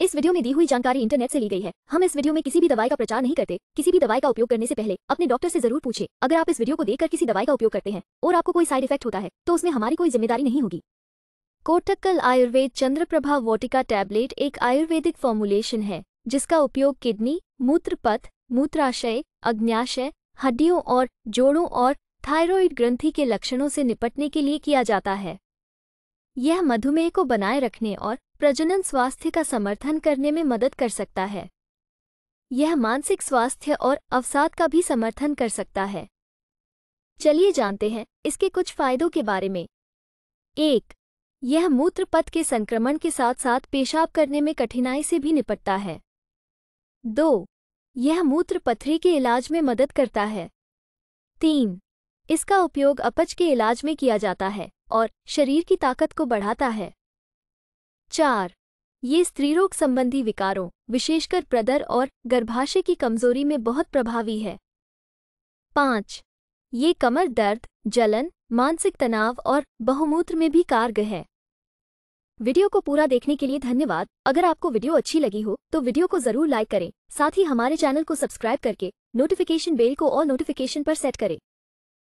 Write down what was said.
इस वीडियो में दी हुई जानकारी इंटरनेट से ली गई है हम इस वीडियो में किसी भी दवाई का प्रचार नहीं करते किसी भी दवाई का उपयोग करने से पहले अपने डॉक्टर से जरूर पूछे अगर आप इस वीडियो को देखकर किसी दवाई का उपयोग करते हैं और आपको कोई साइड इफेक्ट होता है तो उसमें हमारी कोई जिम्मेदारी नहीं होगी कोटक्कल आयुर्वेद चंद्रप्रभा वोटिका टैबलेट एक आयुर्वेदिक फॉर्मुलेशन है जिसका उपयोग किडनी मूत्रपथ मूत्राशय अग्न्याशय हड्डियों और जोड़ों और थायराइड ग्रंथि के लक्षणों से निपटने के लिए किया जाता है यह मधुमेह को बनाए रखने और प्रजनन स्वास्थ्य का समर्थन करने में मदद कर सकता है यह मानसिक स्वास्थ्य और अवसाद का भी समर्थन कर सकता है चलिए जानते हैं इसके कुछ फायदों के बारे में एक यह मूत्र पथ के संक्रमण के साथ साथ पेशाब करने में कठिनाई से भी निपटता है दो यह मूत्र पथरी के इलाज में मदद करता है तीन इसका उपयोग अपच के इलाज में किया जाता है और शरीर की ताकत को बढ़ाता है चार ये स्त्रीरोग संबंधी विकारों विशेषकर प्रदर और गर्भाशय की कमजोरी में बहुत प्रभावी है पाँच ये कमर दर्द जलन मानसिक तनाव और बहुमूत्र में भी कारग है वीडियो को पूरा देखने के लिए धन्यवाद अगर आपको वीडियो अच्छी लगी हो तो वीडियो को जरूर लाइक करें साथ ही हमारे चैनल को सब्सक्राइब करके नोटिफिकेशन बेल को और नोटिफिकेशन पर सेट करें